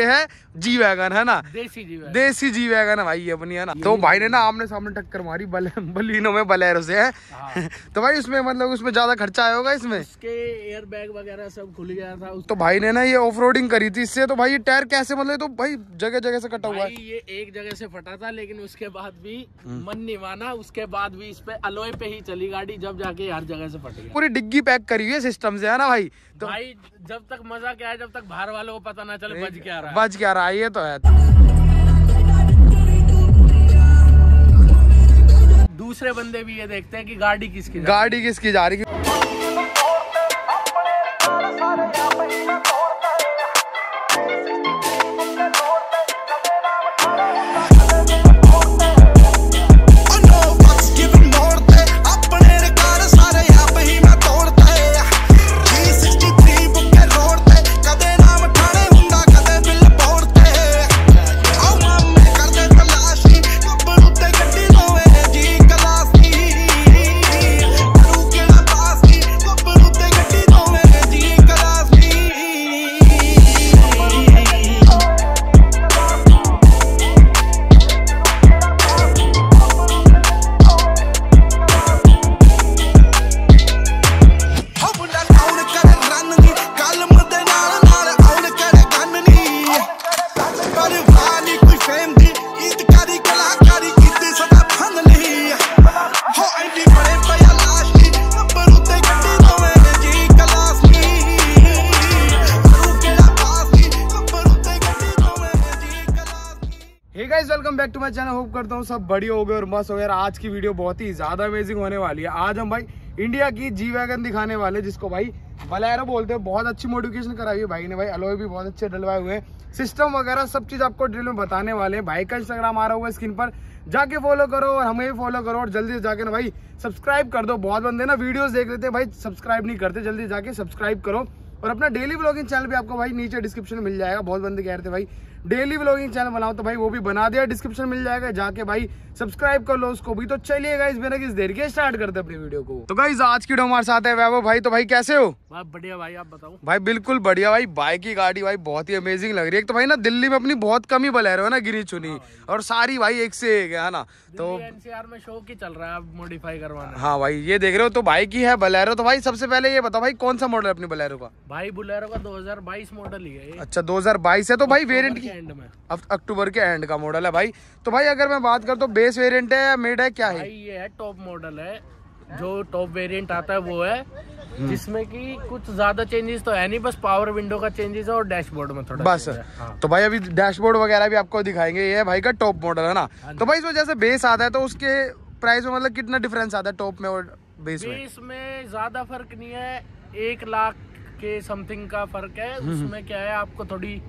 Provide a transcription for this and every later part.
ये है G wagon है ना देसी जी वैगन देसी जी वैगन है भाई अपनी है ना तो भाई ने ना आमने सामने टक्कर मारी बल बलिनो में बलैरो से है हाँ। तो भाई उसमें मतलब उसमें ज्यादा खर्चा आया होगा इसमें एयर बैग वगैरह सब खुल गया था तो भाई ने ना ये ऑफ करी थी इससे तो भाई ये टायर कैसे मतलब तो भाई जगह जगह से कटा हुआ है ये एक जगह से फटा था लेकिन उसके बाद भी हम्म। मन नहीं माना उसके बाद भी इस पे अलोए पे ही चली गाड़ी जब जाके हर जगह से फटी पूरी डिग्गी पैक करी हुई है सिस्टम से है ना भाई तो भाई जब तक मजा क्या है जब तक बाहर वालों को पता ना चले बज क्या बज बच क्या रहा है ये तो है दूसरे बंदे भी ये देखते हैं कि गाड़ी किसकी गाड़ी किसकी जा रही है welcome back to my channel hope करता हूँ सब बढ़िया हो गए और मस्त हो गया आज की वीडियो बहुत ही ज़्यादा अमेजिंग होने वाली है आज हम भाई इंडिया की जी वैगन दिखाने वाले जिसको भाई बलैरो बोलते हैं बहुत अच्छी मोडिफिकेशन कराई है भाई ने भाई अलोए भी बहुत अच्छे डलवाए हुए हैं सिस्टम वगैरह सब चीज़ आपको डिटेल में बताने वाले हैं भाई का इंस्टाग्राम आ रहा हुआ स्क्रीन पर जाके फॉलो करो और हमें भी फॉलो करो और जल्दी से जाके ना भाई सब्सक्राइब कर दो बहुत बंदे ना वीडियोज देख लेते हैं भाई सब्सक्राइब नहीं करते जल्दी जाके सब्सक्राइब करो और अपना डेली ब्लॉगिंग चैनल भी आपको भाई नीचे डिस्क्रिप्शन मिल जाएगा बहुत बंदे कह रहे थे भाई डेली ब्लॉगिंग चैनल बनाओ तो भाई वो भी बना दिया डिस्क्रिप्शन मिल जाएगा जाके भाई सब्सक्राइब कर लो उसको भी तो चलिए गाइज बिना किस देर के स्टार्ट करते अपनी वीडियो को तो गाइज आज की डो हमारे साथ है वैभव भाई तो भाई कैसे हो बढ़िया भाई आप बताओ भाई बिल्कुल बढ़िया भाई बाइक की गाड़ी भाई बहुत ही अमेजिंग लग रही है तो भाई ना दिल्ली में अपनी बहुत कमी बल है ना गिरी चुनी हाँ और सारी भाई एक से एक है ना तो एनसीआर में शो की चल रहा है मॉडिफाई करवाना हाँ भाई ये देख रहे हो तो बाइक ही है बलैरो तो भाई सबसे पहले ये बताओ भाई कौन सा मॉडल है अपनी बलैरो का भाई बुलेरो का 2022 मॉडल ही है अच्छा 2022 है तो भाई वेरिएंट की अक्टूबर के एंड का मॉडल है भाई तो भाई अगर मैं बात करूँ तो बेस वेरिएंट है या मिड है क्या है ये है टॉप मॉडल है जो टॉप वेरिएंट आता है वो है हम्म। जिसमें कि कुछ ज्यादा चेंजेस तो है नहीं बस पावर विंडो का चेंजेस है और डैशबोर्ड में थोड़ा बस हाँ। तो भाई अभी डैशबोर्ड वगैरह भी आपको दिखाएंगे ये भाई का टॉप मॉडल है ना हाँ तो भाई इसमें जैसे बेस आता है तो उसके प्राइस में मतलब कितना डिफरेंस आता है टॉप में और बेस में इसमें ज्यादा फर्क नहीं है एक लाख के समथिंग का फर्क है हम्म। उसमें क्या है आपको थोड़ी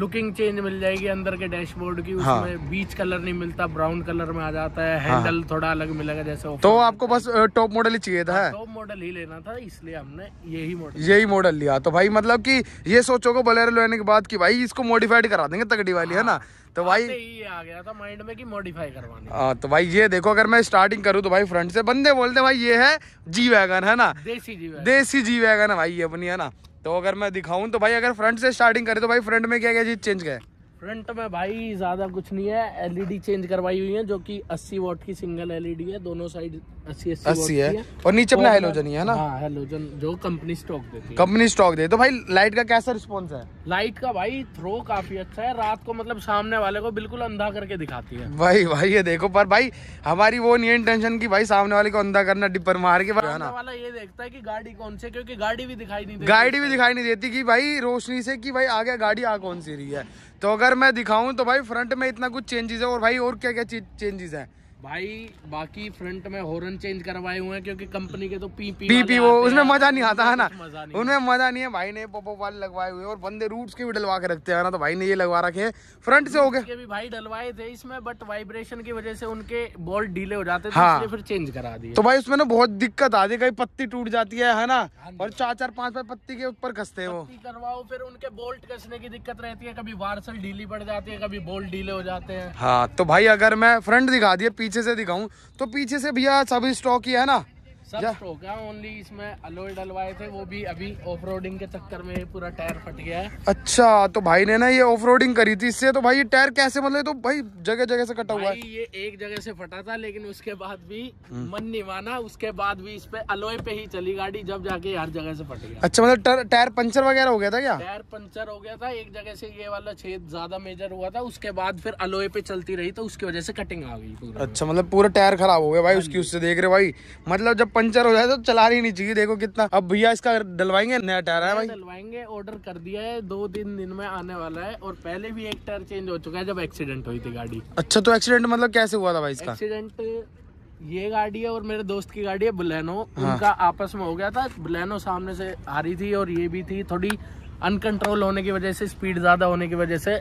लुकिंग चेंज मिल जाएगी अंदर के डैशबोर्ड की हाँ। उसमें हाँ। बीच कलर नहीं मिलता ब्राउन कलर में आ जाता है हैंडल हाँ। थोड़ा अलग मिलेगा जैसे तो आपको बस टॉप मॉडल ही चाहिए था टॉप हाँ, मॉडल ही लेना था इसलिए हमने यही मॉडल यही मॉडल लिया तो भाई मतलब की ये को बलेर लेने के बाद की भाई इसको मॉडिफाइड करा देंगे तगड़ी वाली है ना हाँ, तो भाई ये आ गया था माइंड में कि मॉडिफाई हाँ तो भाई ये देखो अगर मैं स्टार्टिंग करूँ तो भाई फ्रंट से बंदे बोलते भाई ये है जी वैगन है ना देसी जी वैगन देसी जी वैगन है भाई ये अपनी है ना तो अगर मैं दिखाऊँ तो भाई अगर फ्रंट से स्टार्टिंग करें तो भाई फ्रंट में क्या क्या चीज़ चेंज करें फ्रंट में भाई ज़्यादा कुछ नहीं है एलईडी चेंज e करवाई हुई है जो कि 80 वोट की सिंगल एलईडी e है दोनों साइड 80 80, है।, है और नीचे अपना हेलोजन ही है ना हाँ हेलोजन जो कंपनी स्टॉक देती है कंपनी स्टॉक दे तो भाई लाइट का कैसा रिस्पॉन्स है लाइट का भाई थ्रो काफी अच्छा है रात को मतलब सामने वाले को बिल्कुल अंधा करके दिखाती है भाई भाई ये देखो पर भाई हमारी वो नहीं इंटेंशन की भाई सामने वाले को अंधा करना डिपर मार के वाला ये देखता है की गाड़ी कौन सी क्योंकि गाड़ी भी दिखाई नहीं गाड़ी भी दिखाई नहीं देती की भाई रोशनी से की भाई आगे गाड़ी आ कौन सी रही है तो अगर मैं दिखाऊं तो भाई फ्रंट में इतना कुछ चेंजेस है और भाई और क्या क्या चेंजेस है भाई बाकी फ्रंट में हॉर्न चेंज करवाए हुए हैं क्योंकि कंपनी के तो पी पी, पी, पी वो उसमें मजा नहीं आता है ना उनमें मजा नहीं है भाई ने पोपो वाले लगवाए हुए और बंदे रूट्स के भी डलवा के रखते हैं ना तो भाई ने ये लगवा रखे हैं फ्रंट से हो गए भी भाई डलवाए थे इसमें बट वाइब्रेशन की वजह से उनके बॉल डीले हो जाते थे हाँ। फिर चेंज करा दिए तो भाई उसमें ना बहुत दिक्कत आती कभी पत्ती टूट जाती है ना हाँ और चार चार पाँच पाँच पत्ती के ऊपर खसते हो वो करवाओ फिर उनके बोल्ट कसने की दिक्कत रहती है कभी वार्सल ढीली पड़ जाती है कभी बोल्ट डीले हो जाते हैं हाँ तो भाई अगर मैं फ्रंट दिखा दिया पीछे पीछे से दिखाऊं तो पीछे से भैया सब स्टॉक ही है ना सब स्ट्रोक है ओनली इसमें अलोई डलवाए थे वो भी अभी ऑफ के चक्कर में पूरा टायर फट गया है अच्छा तो भाई ने ना ये ऑफ करी थी इससे तो भाई ये टायर कैसे मतलब तो भाई जगह जगह से कटा हुआ है ये एक जगह से फटा था लेकिन उसके बाद भी हम्म। मन नहीं माना उसके बाद भी इस पे अलोए पे ही चली गाड़ी जब जाके हर जगह से फट गया अच्छा मतलब टायर पंचर वगैरह हो गया था क्या टायर पंचर हो गया था एक जगह से ये वाला छेद ज्यादा मेजर हुआ था उसके बाद फिर अलोए पे चलती रही तो उसकी वजह से कटिंग आ गई अच्छा मतलब पूरा टायर खराब हो गया भाई हाँ उसकी उससे देख रहे भाई मतलब जब पंचर हो जाए तो चला ही नहीं चाहिए देखो कितना अब भैया इसका डलवाएंगे नया टायर है भाई डलवाएंगे ऑर्डर कर दिया है दो तीन दिन में आने वाला है और पहले भी एक टायर चेंज हो चुका है जब एक्सीडेंट हुई थी गाड़ी अच्छा तो एक्सीडेंट मतलब कैसे हुआ था भाई इसका एक्सीडेंट ये गाड़ी है और मेरे दोस्त की गाड़ी है बुलेनो हाँ। उनका आपस में हो गया था बुलेनो सामने से आ रही थी और ये भी थी थोड़ी अनकंट्रोल होने की वजह से स्पीड ज्यादा होने की वजह से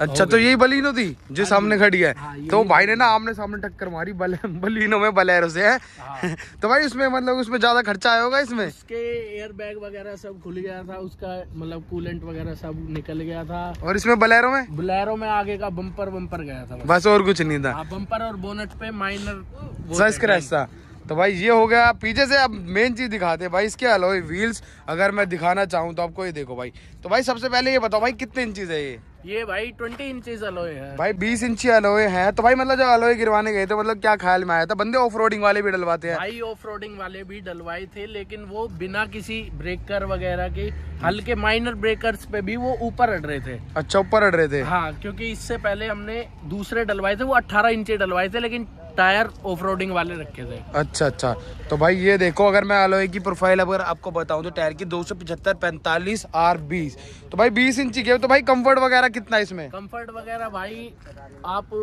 अच्छा तो यही बलिनो थी जो हाँ सामने खड़ी है हाँ, तो भाई ने ना आमने सामने टक्कर मारी बलिनो में बलैरो से है हाँ। तो भाई उसमें मतलब उसमें ज्यादा खर्चा आया होगा इसमें उसके एयर बैग वगैरह सब खुल गया था उसका मतलब कूलेंट वगैरह सब निकल गया था और इसमें बलैरो में बलैरो में आगे का बम्पर बम्पर गया था बस और कुछ नहीं था बम्पर और बोनट पे माइनर स्क्रैच था तो भाई ये हो गया पीछे से अब मेन चीज़ दिखाते हैं भाई इसके अलावा व्हील्स अगर मैं दिखाना चाहूँ तो आपको ये देखो भाई तो भाई सबसे पहले ये बताओ भाई कितने इंचीज़ है ये ये भाई ट्वेंटी इंचज अलोए है भाई बीस इंची अलोए हैं तो भाई मतलब जो अलोए गिरवाने गए थे मतलब क्या ख्याल में आया था बंदे ऑफ वाले भी डलवाते हैं भाई ऑफ वाले भी डलवाए थे लेकिन वो बिना किसी ब्रेकर वगैरह के हल्के माइनर ब्रेकर्स पे भी वो ऊपर अड़ रहे थे अच्छा ऊपर अड़ रहे थे हाँ क्योंकि इससे पहले हमने दूसरे डलवाए थे वो अट्ठारह इंचे डलवाए थे लेकिन टायर ऑफ वाले रखे थे अच्छा अच्छा तो भाई ये देखो अगर मैं अलोए की प्रोफाइल अगर आपको बताऊं तो टायर की दो सौ पचहत्तर पैंतालीस आर बीस तो भाई बीस इंची के तो भाई कंफर्ट वगैरह कितना इसमें कंफर्ट वगैरह भाई आप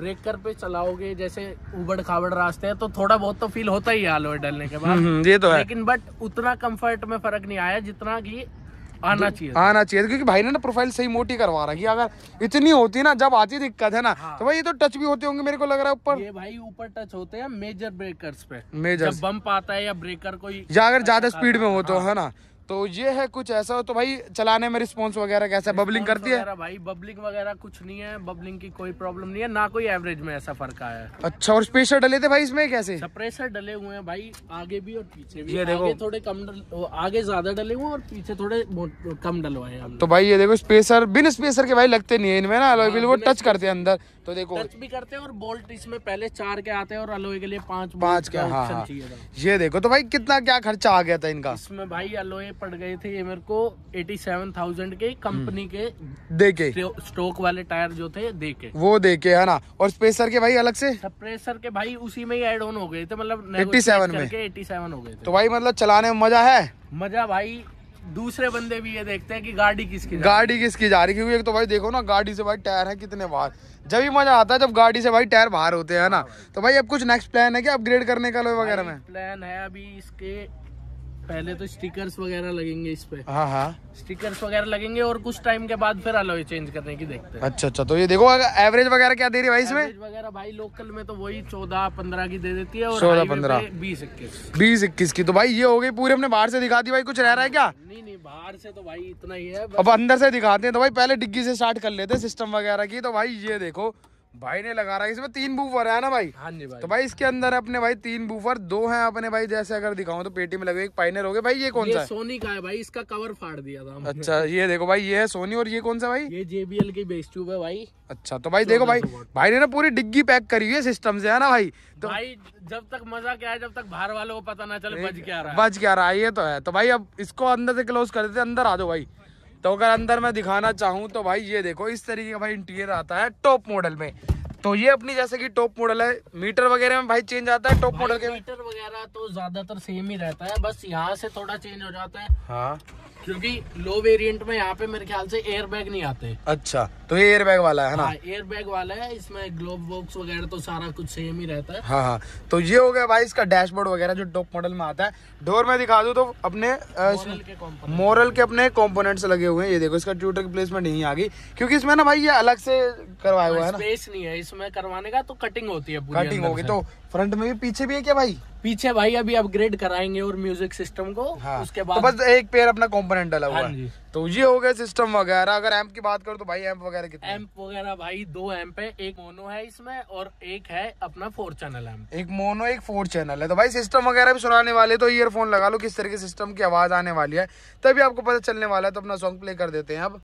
ब्रेकर पे चलाओगे जैसे उबड़ खाबड़ रास्ते हैं तो थोड़ा बहुत तो फील होता ही है अलोए डालने के बाद हम्म, हम्म, ये तो है लेकिन बट उतना कम्फर्ट में फर्क नहीं आया जितना की आना चाहिए आना चाहिए क्योंकि भाई ने ना प्रोफाइल सही मोटी करवा रहा है अगर इतनी होती ना जब आती दिक्कत है ना हाँ। तो भाई ये तो टच भी होते होंगे मेरे को लग रहा है ऊपर ये भाई ऊपर टच होते हैं मेजर ब्रेकर्स पे मेजर बम्प आता है या ब्रेकर कोई या अगर ज्यादा स्पीड में हो तो हाँ। है ना तो ये है कुछ ऐसा हो तो भाई चलाने में रिस्पॉन्स वगैरह कैसा बबलिंग करती है भाई बबलिंग वगैरह कुछ नहीं है बबलिंग की कोई प्रॉब्लम नहीं है ना कोई एवरेज में ऐसा फर्क आया अच्छा और स्पेशर डले थे भाई इसमें कैसे स्प्रेसर डले हुए हैं भाई आगे भी और पीछे भी ये देखो थोड़े कम आगे ज्यादा डले हुए और पीछे थोड़े कम डलवाए तो भाई ये देखो स्पेसर बिन स्पेसर के भाई लगते नहीं है इनमें ना अलोए हाँ, वो टच करते हैं अंदर तो देखो टच भी करते हैं और बोल्ट इसमें पहले चार के आते हैं और अलोए के लिए पाँच पांच के हाँ, हाँ। ये देखो तो भाई कितना क्या खर्चा आ गया था इनका इसमें भाई अलोए पड़ गए थे ये मेरे को 87,000 के कंपनी के हम्म। देके स्टॉक वाले टायर जो थे देके वो देके है ना और स्पेसर के भाई अलग से स्प्रेसर के भाई उसी में ही एड ऑन हो गए थे मतलब 87 में 87 हो गए तो भाई मतलब चलाने में मजा है मजा भाई दूसरे बंदे भी ये देखते हैं कि गाड़ी किसकी गाड़ी किसकी जा रही क्योंकि एक तो भाई देखो ना गाड़ी से भाई टायर है कितने बाहर जब ही मजा आता है जब गाड़ी से भाई टायर बाहर होते हैं ना हाँ तो भाई अब कुछ नेक्स्ट प्लान है क्या अपग्रेड करने का वगैरह में प्लान है अभी इसके पहले तो स्टिकर्स वगैरह लगेंगे इस पे हाँ हाँ स्टिकर्स वगैरह लगेंगे और कुछ टाइम के बाद फिर अलॉय चेंज करने की देखते हैं अच्छा अच्छा तो ये देखो अगर एवरेज वगैरह क्या दे रही है इसमें वगैरह भाई लोकल में तो वही चौदह पंद्रह की दे देती है और चौदह पंद्रह बीस इक्कीस बीस इक्कीस की तो भाई ये हो गई पूरी हमने बाहर से दिखा दी भाई कुछ रह रहा है क्या नहीं नहीं बाहर से तो भाई इतना ही है अब अंदर से दिखाते हैं तो भाई पहले डिग्गी से स्टार्ट कर लेते हैं सिस्टम वगैरह की तो भाई ये देखो भाई ने लगा रहा है इसमें तीन बूफर है ना भाई हाँ जी भाई तो भाई इसके अंदर अपने भाई तीन बूफर दो हैं अपने भाई जैसे अगर दिखाऊं तो पेटी में लगे एक पाइनर हो गए भाई ये कौन ये सा सोनी का है भाई इसका कवर फाड़ दिया था अच्छा ये देखो भाई ये है सोनी और ये कौन सा भाई ये जेबीएल की बेस ट्यूब है भाई अच्छा तो भाई देखो भाई भाई ने ना पूरी डिग्गी पैक करी है सिस्टम से है ना भाई तो भाई जब तक मजा क्या है जब तक बाहर वालों को पता ना चले बज क्या रहा है बज क्या रहा है ये तो है तो भाई अब इसको अंदर से क्लोज कर देते अंदर आ जाओ भाई तो अगर अंदर मैं दिखाना चाहूँ तो भाई ये देखो इस तरीके का भाई इंटीरियर आता है टॉप मॉडल में तो ये अपनी जैसे कि टॉप मॉडल है मीटर वगैरह में भाई चेंज आता है टॉप मॉडल के मीटर वगैरह तो ज्यादातर सेम ही रहता है बस यहाँ से थोड़ा चेंज हो जाता है हाँ क्योंकि लो वेरिएंट में यहाँ पे मेरे ख्याल से एयर बैग नहीं आते अच्छा तो ये एयर बैग वाला है ना हाँ, एयर बैग वाला है इसमें ग्लोब बॉक्स वगैरह तो सारा कुछ सेम ही रहता है हाँ हाँ तो ये हो गया भाई इसका डैशबोर्ड वगैरह जो टॉप मॉडल में आता है डोर में दिखा दू तो अपने मोरल के अपने कॉम्पोनेट लगे हुए हैं ये देखो इसका ट्यूटर की प्लेसमेंट नहीं आ गई क्यूँकी इसमें ना भाई ये अलग से करवाया हुआ है स्पेस नहीं है इसमें करवाने का तो कटिंग होती है कटिंग होगी तो फ्रंट में भी पीछे भी है क्या भाई पीछे भाई अभी अपग्रेड कराएंगे और म्यूजिक सिस्टम को हाँ। उसके तो बाद तो बस एक पेयर अपना कंपोनेंट डाला हुआ हाँ है तो ये हो गया सिस्टम वगैरह अगर एम्प की बात करो तो भाई एम्प वगैरह कितने एम्प वगैरह भाई दो एम्प है एक मोनो है इसमें और एक है अपना फोर चैनल एम्प एक मोनो एक फोर चैनल है तो भाई सिस्टम वगैरह भी सुनाने वाले तो ईयरफोन लगा लो किस तरह के सिस्टम की आवाज आने वाली है तभी आपको पता चलने वाला है तो अपना सॉन्ग प्ले कर देते हैं अब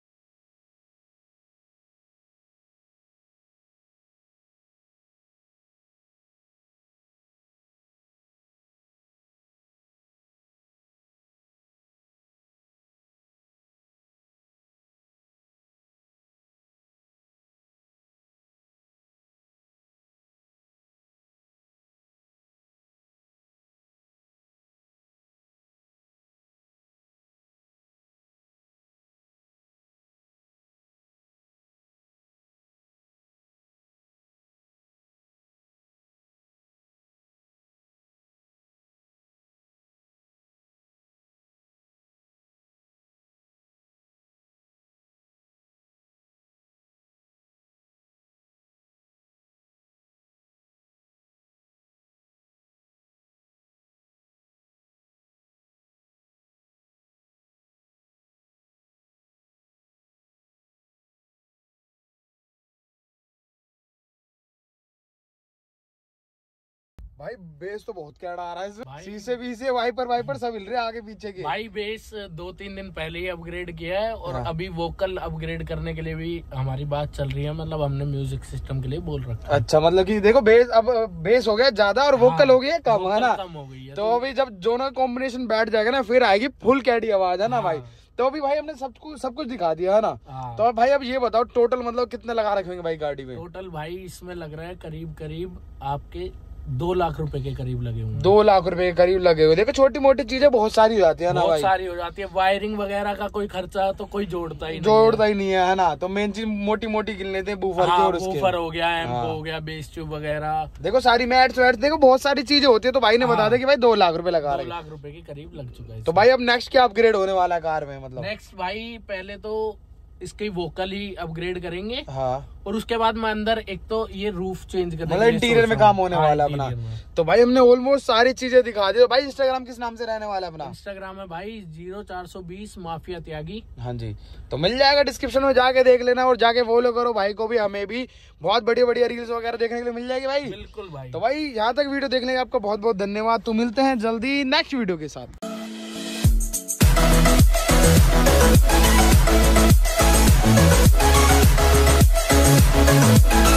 भाई बेस तो बहुत कैड आ रहा है शीशे बीसे वाइपर वाइपर सब हिल रहे आगे पीछे के भाई बेस दो तीन दिन पहले ही अपग्रेड किया है और हाँ। अभी वोकल अपग्रेड करने के लिए भी हमारी बात चल रही है मतलब हमने म्यूजिक सिस्टम के लिए बोल रखा है अच्छा मतलब कि देखो बेस अब बेस हो गया ज्यादा और वोकल हाँ, हो गया कम है ना कम हो गई है तो, तो- अभी जब दोनों कॉम्बिनेशन बैठ जाएगा ना फिर आएगी फुल कैडी आवाज है ना भाई हाँ। तो अभी भाई हमने सब कुछ सब कुछ दिखा दिया है ना हाँ। तो भाई अब ये बताओ टोटल मतलब कितने लगा रखेंगे भाई गाड़ी में टोटल भाई इसमें लग रहा है करीब करीब आपके दो लाख रुपए के करीब लगे हुए दो लाख रुपए के करीब लगे हुए देखो छोटी मोटी चीजें बहुत सारी हो जाती है ना बहुत सारी हो जाती है वायरिंग वगैरह का कोई खर्चा तो कोई जोड़ता ही जोड़ता ही नहीं है ना तो मेन चीज मोटी मोटी गिन लेते हैं बूफर हाँ, और बूफर हो गया एम हाँ। हो गया बेस ट्यूब वगैरह देखो सारी मैट्स वैट्स देखो बहुत सारी चीजें होती है तो भाई ने बता हाँ। दे की भाई दो लाख रूपये लगा दो लाख रूपये के करीब लग चुका है तो भाई अब नेक्स्ट क्या अपग्रेड होने वाला कार में मतलब नेक्स्ट भाई पहले तो इसके वोकल ही अपग्रेड करेंगे हाँ और उसके बाद मैं अंदर एक तो ये रूफ चेंज कर मतलब इंटीरियर में काम होने हाँ, वाला अपना तो भाई हमने ऑलमोस्ट सारी चीजें दिखा दी तो भाई इंस्टाग्राम किस नाम से रहने वाला अपना इंस्टाग्राम है भाई जीरो चार सौ बीस माफिया त्यागी हाँ जी तो मिल जाएगा डिस्क्रिप्शन में जाके देख लेना और जाके फॉलो करो भाई को भी हमें भी बहुत बढ़िया बढ़िया रील्स वगैरह देखने के लिए मिल जाएगी भाई बिल्कुल भाई तो भाई यहाँ तक वीडियो देखने का आपका बहुत बहुत धन्यवाद तो मिलते हैं जल्दी नेक्स्ट वीडियो के साथ MUZIEK